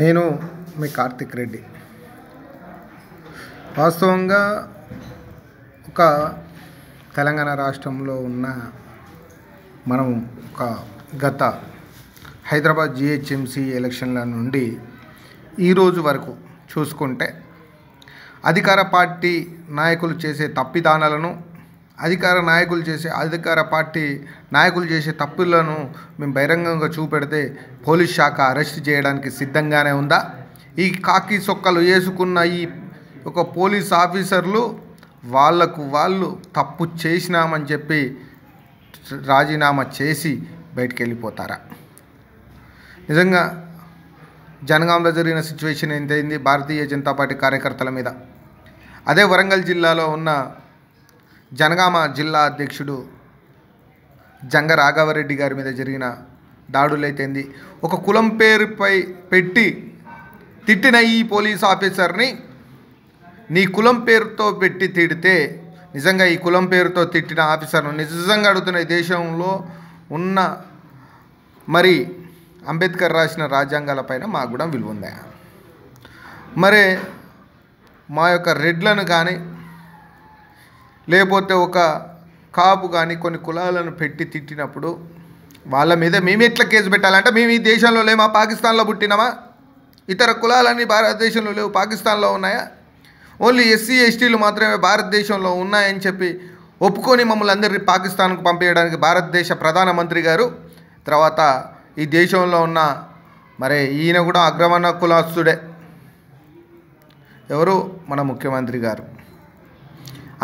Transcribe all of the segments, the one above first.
నేను మీ కార్తిక్ రెడ్డి వాస్తవంగా ఒక తెలంగాణ రాష్ట్రంలో ఉన్న మనం ఒక గత హైదరాబాద్ జిహెచ్ఎంసి ఎలక్షన్ల నుండి ఈరోజు వరకు చూసుకుంటే అధికార పార్టీ నాయకులు చేసే తప్పిదానాలను అధికార నాయకులు చేసే అధికార పార్టీ నాయకులు చేసే తప్పులను మేము బహిరంగంగా చూపెడితే పోలీస్ శాఖ అరెస్ట్ చేయడానికి సిద్ధంగానే ఉందా ఈ కాకి సొక్కలు వేసుకున్న ఈ ఒక పోలీస్ ఆఫీసర్లు వాళ్లకు వాళ్ళు తప్పు చేసినామని చెప్పి రాజీనామా చేసి బయటికి వెళ్ళిపోతారా నిజంగా జనగామలో జరిగిన సిచ్యువేషన్ ఎంతైంది భారతీయ జనతా పార్టీ కార్యకర్తల మీద అదే వరంగల్ జిల్లాలో ఉన్న జనగామ జిల్లా అధ్యక్షుడు జంగ రాఘవరెడ్డి గారి మీద జరిగిన దాడులైతేంది ఒక కులం పేరుపై పెట్టి తిట్టిన ఈ పోలీస్ ఆఫీసర్ని నీ కులం పేరుతో పెట్టి తిడితే నిజంగా ఈ కులం పేరుతో తిట్టిన ఆఫీసర్ను నిజంగా అడుగుతున్న దేశంలో ఉన్న మరి అంబేద్కర్ రాసిన రాజ్యాంగాల పైన మాకు కూడా విలువ ఉందా మరి మా యొక్క రెడ్లను కానీ లేకపోతే ఒక కాపు కానీ కొన్ని కులాలను పెట్టి తిట్టినప్పుడు వాళ్ళ మీద మేము ఎట్లా కేసు పెట్టాలంటే మేము ఈ దేశంలో లేమా పాకిస్తాన్లో పుట్టినామా ఇతర కులాలన్నీ భారతదేశంలో లేవు పాకిస్తాన్లో ఉన్నాయా ఓన్లీ ఎస్సీ ఎస్టీలు మాత్రమే భారతదేశంలో ఉన్నాయని చెప్పి ఒప్పుకొని మమ్మల్ని అందరినీ పాకిస్తాన్కు పంపించడానికి భారతదేశ ప్రధానమంత్రి గారు తర్వాత ఈ దేశంలో ఉన్న మరి ఈయన కూడా అగ్రవర్ణ కులాస్తుడే ఎవరు మన ముఖ్యమంత్రి గారు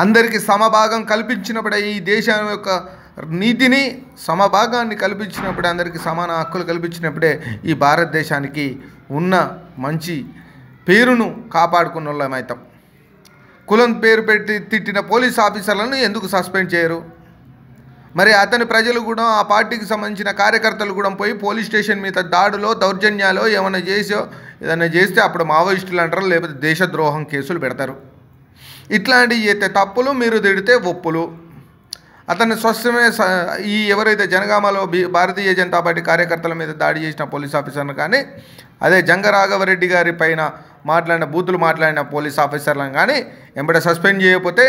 అందరికీ సమభాగం కల్పించినప్పుడే ఈ దేశం యొక్క నీతిని సమభాగాన్ని కల్పించినప్పుడే అందరికీ సమాన హక్కులు కల్పించినప్పుడే ఈ భారతదేశానికి ఉన్న మంచి పేరును కాపాడుకున్న వాళ్ళమైతాం కులం పేరు పెట్టి తిట్టిన పోలీస్ ఆఫీసర్లను ఎందుకు సస్పెండ్ చేయరు మరి అతని ప్రజలు కూడా ఆ పార్టీకి సంబంధించిన కార్యకర్తలు కూడా పోయి పోలీస్ స్టేషన్ మీద దాడులో దౌర్జన్యాలో ఏమైనా చేసో ఏదైనా చేస్తే అప్పుడు మావోయిస్టులు అంటారు లేకపోతే దేశద్రోహం కేసులు పెడతారు ఇట్లాంటివి చేస్తే తప్పులు మీరు తిడితే ఒప్పులు అతన్ని స్వస్థమే ఈ ఎవరైతే జనగామలో భారతీయ జనతా పార్టీ కార్యకర్తల మీద దాడి చేసిన పోలీస్ ఆఫీసర్ను కానీ అదే జంగరాఘవరెడ్డి గారి పైన మాట్లాడిన బూతులు మాట్లాడిన పోలీస్ ఆఫీసర్లను కానీ ఎంబడ సస్పెండ్ చేయకపోతే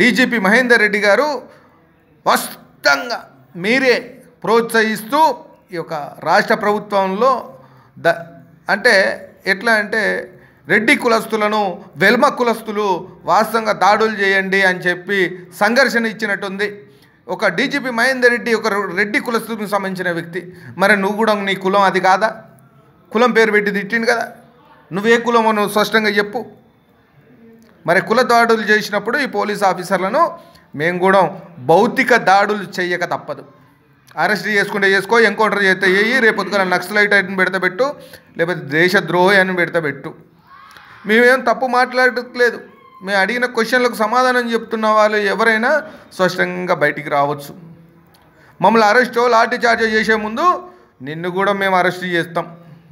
డీజీపీ మహేందర్ రెడ్డి గారు స్పష్టంగా మీరే ప్రోత్సహిస్తూ ఈ యొక్క రాష్ట్ర ప్రభుత్వంలో ద అంటే ఎట్లా అంటే రెడ్డి కులస్తులను వెల్మ కులస్తులు వాస్తవంగా దాడులు చేయండి అని చెప్పి సంఘర్షణ ఇచ్చినట్టుంది ఒక డీజీపీ మహేందర్ రెడ్డి ఒక రెడ్డి కులస్తుకు సంబంధించిన వ్యక్తి మరి నువ్వు కూడా నీ కులం అది కాదా కులం పేరు పెట్టి తిట్టిండు కదా నువ్వే కులం నువ్వు స్పష్టంగా చెప్పు మరి కుల దాడులు చేసినప్పుడు ఈ పోలీస్ ఆఫీసర్లను మేము కూడా భౌతిక దాడులు చేయక తప్పదు అరెస్ట్ చేసుకుంటే చేసుకో ఎన్కౌంటర్ చేస్తే చేయి రేపొద్దుగా నక్సలైట్ అని పెడతా పెట్టు లేకపోతే దేశద్రోహి అని పెడతా పెట్టు మేమేం తప్పు మాట్లాడట్లేదు మేము అడిగిన క్వశ్చన్లకు సమాధానం చెప్తున్న వాళ్ళు ఎవరైనా స్పష్టంగా బయటికి రావచ్చు మమ్మల్ని అరెస్టో లాఠీ చార్జ్ చేసే ముందు నిన్ను కూడా మేము అరెస్ట్ చేస్తాం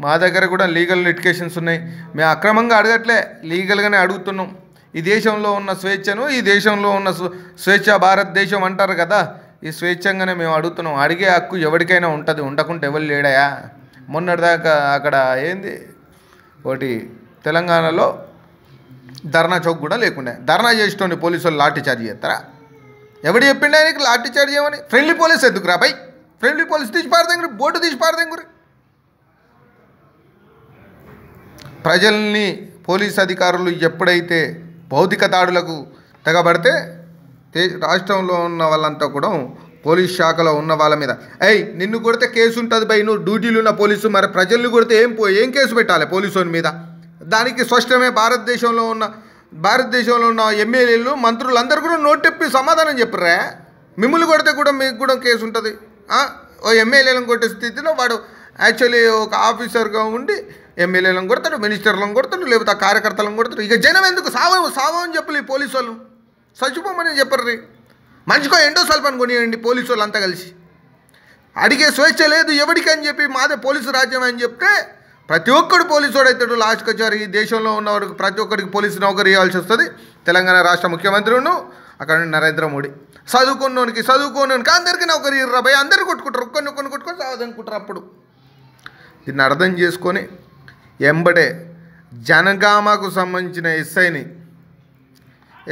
మా దగ్గర కూడా లీగల్ లిటికేషన్స్ ఉన్నాయి మేము అక్రమంగా అడగట్లే లీగల్గానే అడుగుతున్నాం ఈ దేశంలో ఉన్న స్వేచ్ఛను ఈ దేశంలో ఉన్న స్వేచ్ఛ భారతదేశం అంటారు కదా ఈ స్వేచ్ఛంగానే మేము అడుగుతున్నాం అడిగే హక్కు ఎవరికైనా ఉంటుంది ఉండకుంటే ఎవరు లేడాయా మొన్నటిదాకా అక్కడ ఏంది ఒకటి తెలంగాణలో ధర్నా చౌక్ కూడా లేకుండా ధర్నా చేసేటువంటి పోలీసు వాళ్ళు లాఠీ చార్జ్ చేస్తారా ఎవడు చెప్పిండు ఆయనకి లాఠీ చార్జ్ చేయమని ఫ్రెండ్లీ పోలీస్ ఎందుకు రా భయ్ ఫ్రెండ్లీ పోలీస్ తీసి పారదెంగురి బోర్డు తీసి ప్రజల్ని పోలీస్ అధికారులు ఎప్పుడైతే భౌతిక దాడులకు తెగబడితే రాష్ట్రంలో ఉన్న వాళ్ళంతా కూడా పోలీస్ శాఖలో ఉన్న వాళ్ళ మీద అయ్యి నిన్ను కొడితే కేసు ఉంటుంది బై నువ్వు డ్యూటీలు ఉన్న పోలీసు మరి ప్రజల్ని కొడితే ఏం పో ఏం కేసు పెట్టాలి పోలీసు మీద దానికి స్పష్టమే భారతదేశంలో ఉన్న భారతదేశంలో ఉన్న ఎమ్మెల్యేలు మంత్రులు అందరు కూడా నోటెప్పి సమాధానం చెప్పరా మిమ్మల్ని కొడితే కూడా మీకు కూడా కేసు ఉంటుంది ఓ ఎమ్మెల్యేలను కొట్టే స్థితిలో వాడు యాక్చువల్లీ ఒక ఆఫీసర్గా ఉండి ఎమ్మెల్యేలను కొడతాడు మినిస్టర్లను కొడతాడు లేకపోతే కార్యకర్తలను కొడతాడు ఇక జనం ఎందుకు సావం సావం చెప్పలే పోలీసు వాళ్ళు చచ్చిపోమని చెప్పర్రి మంచిగా ఎండో సల్పని కొనియండి పోలీసు వాళ్ళు అంతా కలిసి అడిగే స్వేచ్ఛ లేదు ఎవరికి అని చెప్పి మాదే పోలీసు రాజ్యం అని చెప్తే ప్రతి ఒక్కడు పోలీసు అయితే లాస్ట్కి వచ్చారు ఈ దేశంలో ఉన్న ప్రతి ఒక్కరికి పోలీసు నౌకరీ ఇవ్వాల్సి వస్తుంది తెలంగాణ రాష్ట్ర ముఖ్యమంత్రులను అక్కడ నరేంద్ర మోడీ చదువుకున్నోనికి చదువుకోనోనికి అందరికీ నౌకరీ భయ అందరికీ కొట్టుకుంటారు ఒక్కరిని ఒక్కరిని కొట్టుకొని చదువుకుంటారు అప్పుడు దీన్ని అర్థం చేసుకొని ఎంబడే జనగామకు సంబంధించిన ఎస్ఐని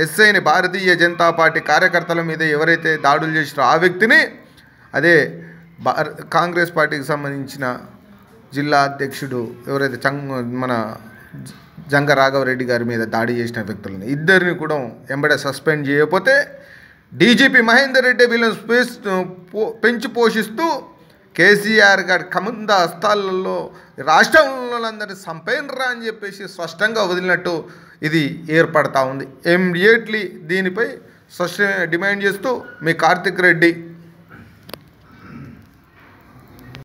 ఎస్ఐని భారతీయ జనతా పార్టీ కార్యకర్తల మీద ఎవరైతే దాడులు చేసినారో ఆ వ్యక్తిని అదే కాంగ్రెస్ పార్టీకి సంబంధించిన జిల్లా అధ్యక్షుడు ఎవరైతే చంగ్ మన జంగ రాఘవరెడ్డి గారి మీద దాడి చేసిన వ్యక్తులని ఇద్దరిని కూడా ఎంబడే సస్పెండ్ చేయకపోతే డీజీపీ మహేందర్ రెడ్డి వీళ్ళని పెంచి పోషిస్తూ కేసీఆర్ గారి కమంద హస్తాలలో రాష్ట్రంలోనందరినీ సంపేనరా అని చెప్పేసి స్పష్టంగా వదిలినట్టు ఇది ఏర్పడతా ఉంది ఇమ్మీడియట్లీ దీనిపై స్పష్టంగా డిమాండ్ చేస్తూ మీ కార్తిక్ రెడ్డి